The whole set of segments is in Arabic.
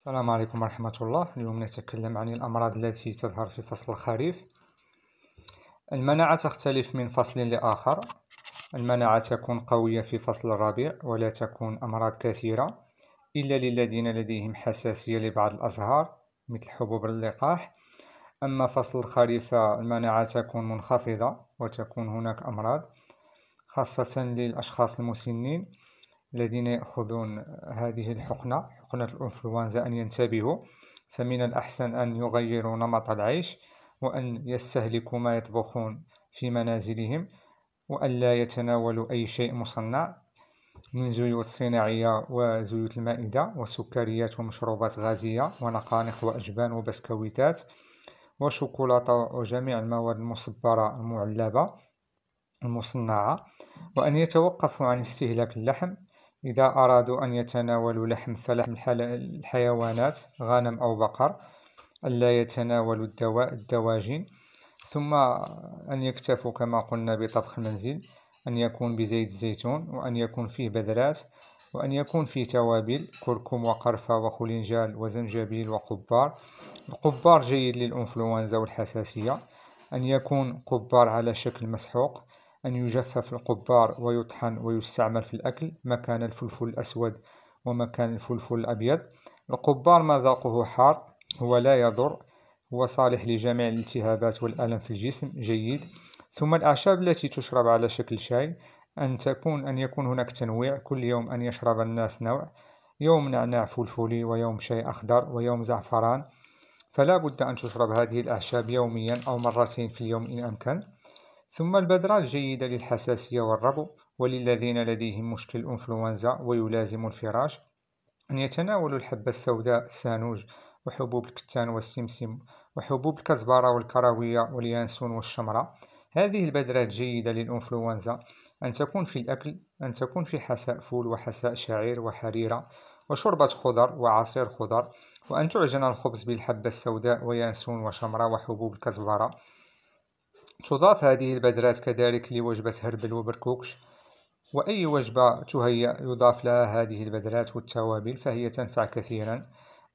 السلام عليكم ورحمة الله اليوم نتكلم عن الأمراض التي تظهر في فصل الخريف المناعة تختلف من فصل لآخر المناعة تكون قوية في فصل الربيع ولا تكون أمراض كثيرة إلا للذين لديهم حساسية لبعض الأزهار مثل حبوب اللقاح أما فصل الخريف المناعة تكون منخفضة وتكون هناك أمراض خاصة للأشخاص المسنين الذين يأخذون هذه الحقنة حقنة الإنفلونزا أن ينتبهوا فمن الأحسن أن يغيروا نمط العيش وأن يستهلكوا ما يطبخون في منازلهم وألا يتناولوا أي شيء مصنع من زيوت صناعية وزيوت المائدة وسكريات ومشروبات غازية ونقانق وأجبان وبسكويتات وشوكولاتة وجميع المواد المصبرة المعلبة المصنعة وأن يتوقفوا عن استهلاك اللحم إذا أرادوا أن يتناولوا لحم فلحم الحيوانات غنم أو بقر ألا يتناولوا الدواء الدواجن ثم أن يكتفوا كما قلنا بطبخ المنزل أن يكون بزيت الزيتون وأن يكون فيه بذرات وأن يكون فيه توابل كركم وقرفة وخلنجال وزنجبيل وقبار القبار جيد للإنفلونزا والحساسية أن يكون قبار على شكل مسحوق أن يجفف القبار ويطحن ويستعمل في الأكل مكان الفلفل الأسود ومكان الفلفل الأبيض القبار مذاقه حار هو لا يضر هو صالح لجميع الالتهابات والألم في الجسم جيد ثم الأعشاب التي تشرب على شكل شاي أن تكون أن يكون هناك تنويع كل يوم أن يشرب الناس نوع يوم نعناع فلفلي ويوم شاي أخضر ويوم زعفران فلا بد أن تشرب هذه الأعشاب يوميا أو مرتين في اليوم إن أمكن ثم البذرة الجيدة للحساسية والربو وللذين لديهم مشكل إنفلونزا ويلازم الفراش أن يتناولوا الحبة السوداء السانوج وحبوب الكتان والسمسم وحبوب الكزبرة والكراوية واليانسون والشمرة هذه البذرة الجيدة للإنفلونزا أن تكون في الأكل أن تكون في حساء فول وحساء شعير وحريرة وشربة خضر وعصير خضر وأن تعجن الخبز بالحبة السوداء ويانسون وشمرة وحبوب الكزبرة تضاف هذه البذرات كذلك لوجبة هربل وبركوكش وأي وجبة تهيأ يضاف لها هذه البذرات والتوابل فهي تنفع كثيرا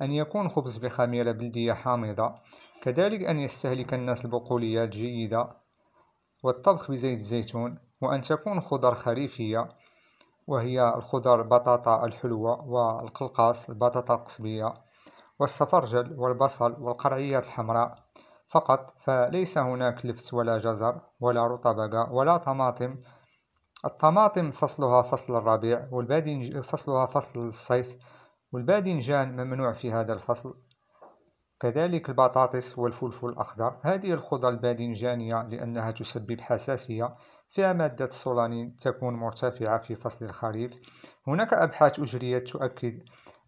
أن يكون خبز بخميرة بلدية حامضة كذلك أن يستهلك الناس البقوليات جيدة والطبخ بزيت الزيتون وأن تكون خضر خريفية وهي الخضر بطاطا الحلوة والقلقاس البطاطا القصبية والصفرجل والبصل والقرعيات الحمراء فقط فليس هناك لفت ولا جزر ولا رطبقة ولا طماطم الطماطم فصلها فصل الربيع والباذنج فصلها فصل الصيف والباذنجان ممنوع في هذا الفصل كذلك البطاطس والفلفل الأخضر هذه الخضر الباذنجانية لأنها تسبب حساسية فيها مادة السولانين تكون مرتفعة في فصل الخريف هناك أبحاث أجريت تؤكد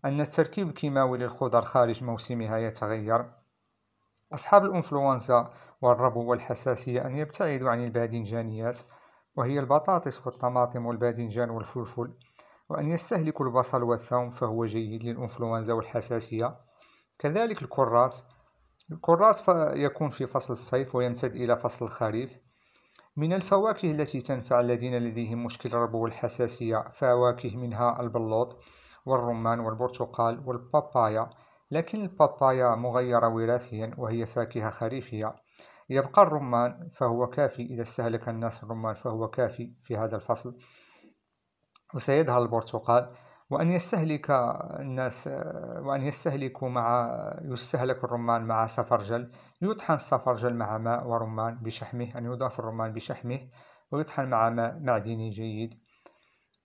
أن التركيب الكيماوي للخضر خارج موسمها يتغير أصحاب الإنفلونزا والربو والحساسية أن يبتعدوا عن الباذنجانيات وهي البطاطس والطماطم والباذنجان والفلفل وأن يستهلكوا البصل والثوم فهو جيد للإنفلونزا والحساسية كذلك الكرات الكرات يكون في فصل الصيف ويمتد إلى فصل الخريف من الفواكه التي تنفع الذين لديهم مشكل الربو والحساسية فواكه منها البلوط والرمان والبرتقال والبابايا لكن البابايا مغيرة وراثيا وهي فاكهة خريفية يبقى الرمان فهو كافي إذا استهلك الناس الرمان فهو كافي في هذا الفصل وسيظهر البرتقال وأن يستهلك الناس وأن يستهلكوا مع يستهلك الرمان مع سفرجل يطحن السفرجل مع ماء ورمان بشحمه أن يضاف الرمان بشحمه ويطحن مع ماء معدني جيد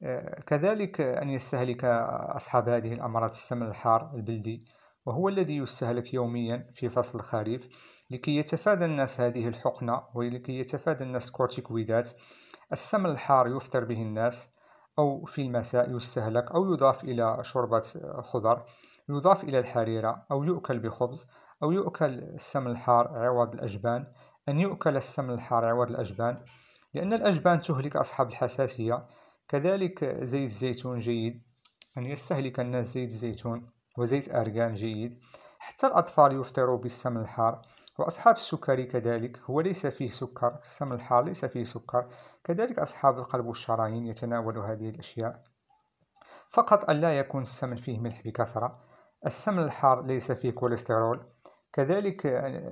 آه، كذلك أن يستهلك أصحاب هذه الأمراض السمن الحار البلدي وهو الذي يستهلك يوميا في فصل الخريف لكي يتفادى الناس هذه الحقنة ولكي يتفادى الناس كورتيكويدات السمن الحار يفطر به الناس أو في المساء يستهلك أو يضاف إلى شوربة خضر يضاف إلى الحريرة أو يؤكل بخبز أو يؤكل السمن الحار عوض الأجبان أن يؤكل السمن الحار عوض الأجبان لأن الأجبان تهلك أصحاب الحساسية كذلك زيت الزيتون جيد أن يستهلك الناس زيت الزيتون وزيت أرغان جيد حتى الأطفال يفطروا بالسمن الحار وأصحاب السكري كذلك هو ليس فيه سكر السمن الحار ليس فيه سكر كذلك أصحاب القلب والشرايين يتناولوا هذه الأشياء فقط ألا يكون السمن فيه ملح بكثرة السمن الحار ليس فيه كوليسترول كذلك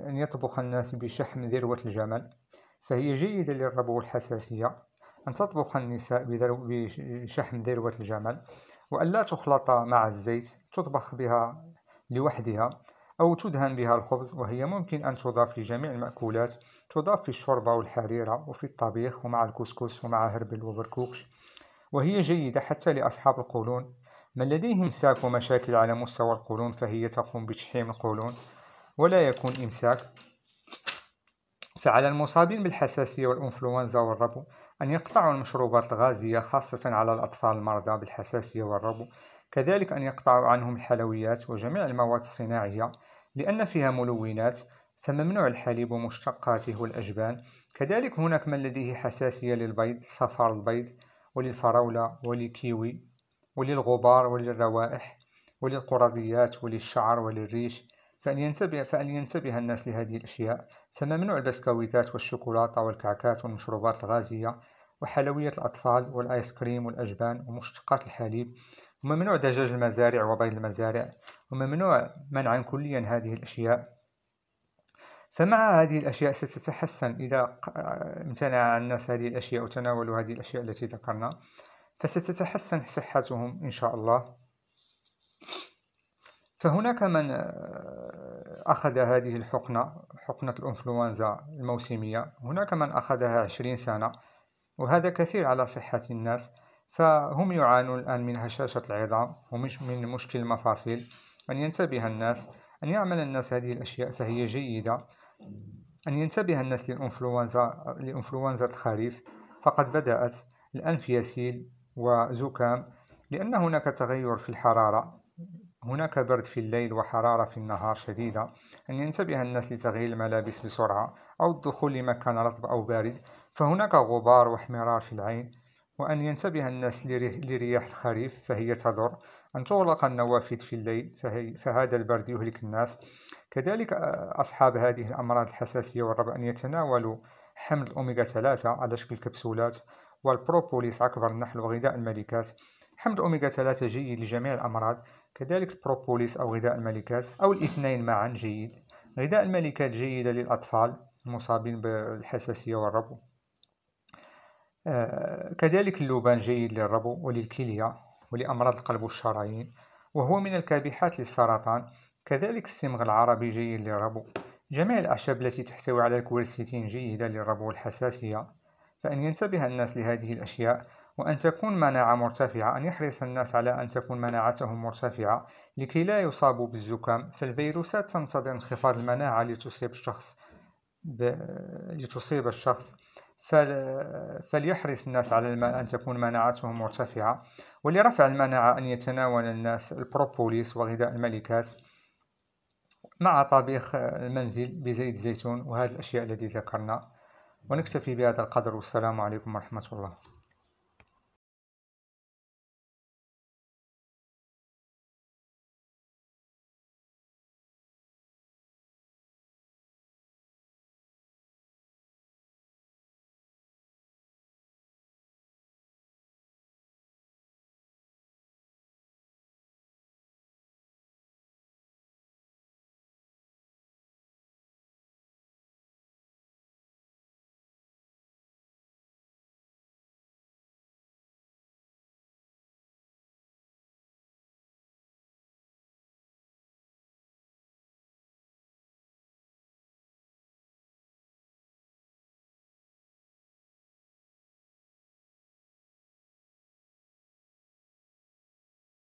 أن يطبخ الناس بشحم ذروة الجمل فهي جيدة للربو والحساسية أن تطبخ النساء بشحم ذروة الجمل وأن لا تخلط مع الزيت تطبخ بها لوحدها أو تدهن بها الخبز وهي ممكن أن تضاف لجميع المأكولات تضاف في الشوربة والحريرة وفي الطبيخ ومع الكسكس ومع هربل وبركوكش وهي جيدة حتى لأصحاب القولون من لديه إمساك ومشاكل على مستوى القولون فهي تقوم بتشحيم القولون ولا يكون إمساك فعلى المصابين بالحساسية والإنفلونزا والربو أن يقطعوا المشروبات الغازية خاصة على الأطفال المرضى بالحساسية والربو كذلك أن يقطعوا عنهم الحلويات وجميع المواد الصناعية لأن فيها ملونات فممنوع الحليب ومشتقاته والأجبان كذلك هناك من لديه حساسية للبيض صفار البيض وللفراولة وللكيوي وللغبار وللروائح وللقرضيات وللشعر وللريش فأن ينتبه, فأن ينتبه الناس لهذه الأشياء فممنوع البسكويتات والشوكولاتة والكعكات والمشروبات الغازية وحلويات الأطفال والآيس كريم والأجبان ومشتقات الحليب وممنوع دجاج المزارع وبيض المزارع وممنوع منعا كليا هذه الأشياء فمع هذه الأشياء ستتحسن إذا امتنع الناس هذه الأشياء وتناولوا هذه الأشياء التي ذكرنا فستتحسن صحتهم إن شاء الله فهناك من آه، أخذ هذه الحقنة حقنة الإنفلونزا الموسمية هناك من أخذها عشرين سنة وهذا كثير على صحة الناس فهم يعانون الآن من هشاشة العظام ومن مشكل المفاصل أن ينتبه الناس أن يعمل الناس هذه الأشياء فهي جيدة أن ينتبه الناس للإنفلونزا لإنفلونزا الخريف فقد بدأت الأنف يسيل وزكام لأن هناك تغير في الحرارة هناك برد في الليل وحرارة في النهار شديدة أن ينتبه الناس لتغيير الملابس بسرعة أو الدخول لمكان رطب أو بارد فهناك غبار واحمرار في العين وأن ينتبه الناس لرياح الخريف فهي تضر أن تغلق النوافذ في الليل فهي فهذا البرد يهلك الناس كذلك أصحاب هذه الأمراض الحساسية والربع أن يتناولوا حمض الأوميغا 3 على شكل كبسولات والبروبوليس أكبر النحل وغذاء الملكات حمض الأوميغا 3 جيد لجميع الأمراض كذلك البروبوليس أو غذاء الملكات أو الاثنين معا جيد غذاء الملكات جيدة للأطفال المصابين بالحساسية والربو آه، كذلك اللبان جيد للربو وللكلية ولأمراض القلب والشرايين وهو من الكابحات للسرطان كذلك الصمغ العربي جيد للربو جميع الأعشاب التي تحتوي على الكويرسيتين جيدة للربو والحساسية فأن ينتبه الناس لهذه الأشياء وأن تكون مناعة مرتفعة أن يحرص الناس على أن تكون مناعتهم مرتفعة لكي لا يصابوا بالزكام فالفيروسات تنتظر انخفاض المناعة لتصيب الشخص ب... لتصيب الشخص فل... فليحرص الناس على الم... أن تكون مناعتهم مرتفعة ولرفع المناعة أن يتناول الناس البروبوليس وغذاء الملكات مع طبيخ المنزل بزيت الزيتون وهذه الأشياء التي ذكرنا ونكتفي بهذا القدر والسلام عليكم ورحمة الله